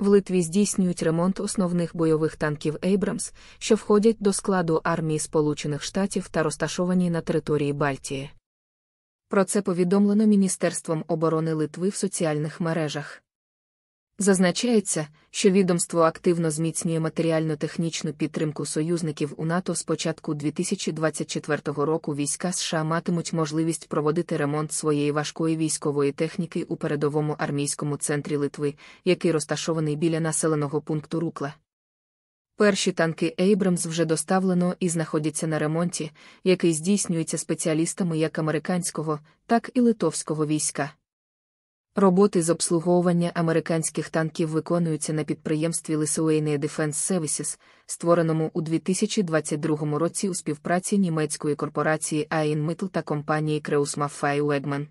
в Литві здійснюють ремонт основних бойових танків Ейбрамс, що входять до складу армії Сполучених Штатів та розташовані на території Бальтії. Про це повідомлено Міністерством оборони Литви в соціальних мережах. Зазначається, що відомство активно зміцнює матеріально-технічну підтримку союзників у НАТО з початку 2024 року війська США матимуть можливість проводити ремонт своєї важкої військової техніки у передовому армійському центрі Литви, який розташований біля населеного пункту Рукла. Перші танки Ейбрамс вже доставлено і знаходяться на ремонті, який здійснюється спеціалістами як американського, так і литовського війська. Роботи з обслуговування американських танків виконуються на підприємстві Lithuania Defense Services, створеному у 2022 році у співпраці німецької корпорації Einmittel та компанії Kreuzmaffei Wegman.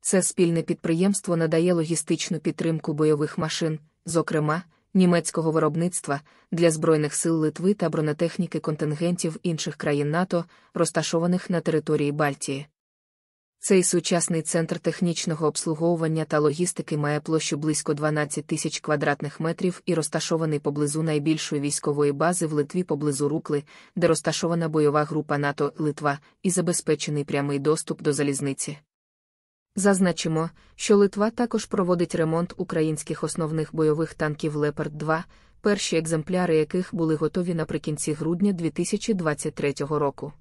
Це спільне підприємство надає логістичну підтримку бойових машин, зокрема, німецького виробництва для Збройних сил Литви та бронетехніки контингентів інших країн НАТО, розташованих на території Бальтії. Цей сучасний центр технічного обслуговування та логістики має площу близько 12 тисяч квадратних метрів і розташований поблизу найбільшої військової бази в Литві поблизу Рукли, де розташована бойова група НАТО Литва і забезпечений прямий доступ до залізниці. Зазначимо, що Литва також проводить ремонт українських основних бойових танків Лепард 2, перші екземпляри яких були готові наприкінці грудня 2023 року.